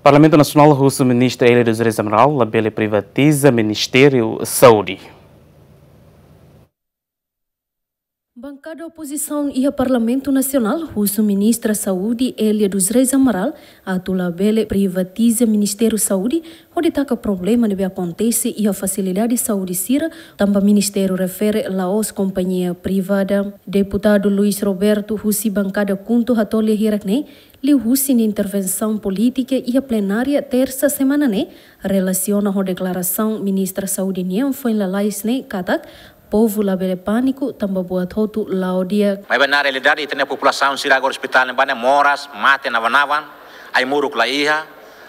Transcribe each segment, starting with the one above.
O Parlamento Nacional russo ministra ele Zureza Amaral, labele privatiza Ministério Saúde. Bancada oposição e a Parlamento Nacional, o ministro da Saúde, Elia dos Reis Amaral, a Tulabele privatiza Ministério da Saúde, onde o problema que acontece e a facilidade de saúde sira, também Ministério refere Laos companhia privada. Deputado Luiz Roberto, Russi bancada junto a Tolha Hirakne, lhe Russi na intervenção política e a plenária terça semana, né? Relaciona a declaração ministra Saúde Nian foi Laisne né, Katak, povu la bere paniku tamba buat hotu laodia. Mai bana realidade tene populasaun sira agora hospital ne bana moras mate na vanavan. Ai muru kla iha.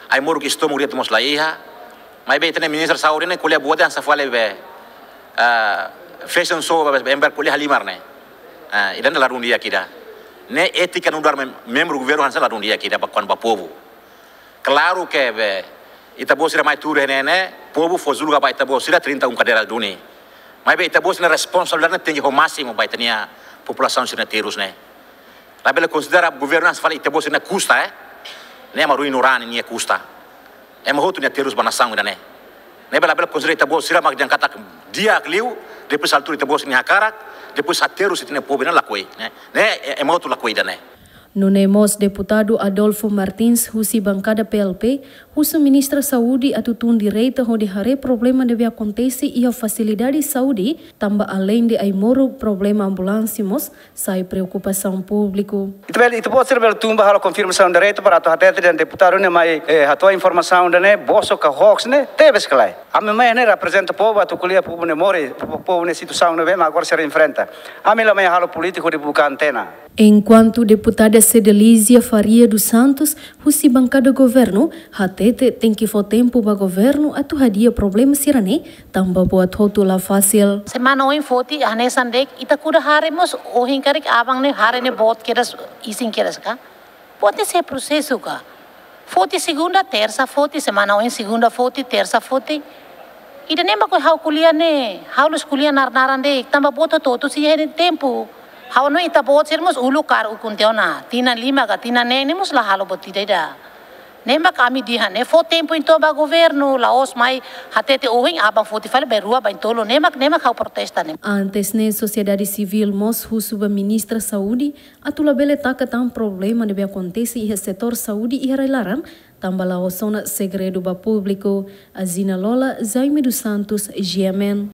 Ai muruk kisto muri tmos la iha. Mai be tene minister saure ne kulia buat ansa fale be. Eh, fashion show ba ember kulia halimar ne. Uh, Idan la rundia kida. Ne etika nudar mem membru governo ansa la rundia kida bakwan ba povu. Claro que be. Ita bosira mai ture ne ne povu fozulga ba ita bosira 30 un kadera dunia. Mai bai tabus na responsable na tenjo masimo bai tenia ya populasaun sina tirus ne. Tapi le considera governans fala itabus na kusta eh. Ne ma ruin urani ni ya kusta. E ma hotu ya tirus bana sangu ne. Ne bela bela considera itabus sira mak jang katak dia kliu depois altura itabus ni hakarak depois sateru sitine pobe na lakoi ne. Ne e, e ma hotu lakoi dane. ne. Nunemos deputado Adolfo Martins husi Bangkada PLP, Husu ministra Saudi atu tun di reita ho hare problema de acontece ia facilidade Saudi, tamba alain de ai moro problema ambulansimos, sai preocupação público. Itu bel itu pode ser bel tumba hala confirmação de reita para atu hatete de deputado ne mai eh, atua informação de ne boso ka hoax ne tebes kalai. A minha mãe não representa o povo, a tua o povo não morre, o povo na situação não vem, agora se enfrenta. A minha mãe é político de buscar antena. Enquanto deputada Cedelizia Faria dos Santos, se bancada governo, hatete tem que for tempo para governo a tua atuhadia problema sirane, tamba buat hotu la fácil. Semana oin foti, ane sandek, ita kura haremos, ohin karik abang ne harene bot keras, isin keras ka. Pode ser processo ka. Foti segunda, terça, foti semana em segunda, foti terça, foti. I den ema ko hau kulia ne, hau lus kulia nar naran dek, tamba boto to tu si hen tempu. Hau no ita bot sermos ulu kar ukun teona, tina lima ga tina ne, ne mus la halo bot tida ida. nem Nema cami dihan ne fo tempo into ba governo Laos mai hatete ohin abang fo tifal be rua ba intolo nema nema kau protesta ne. Antes ne sociedade civil mos hu subministra saúde atula bele que tam problema ne be acontece e setor saúde e relaram tamba Laosona segredo ba público Azina Lola Jaime dos Santos Giemen.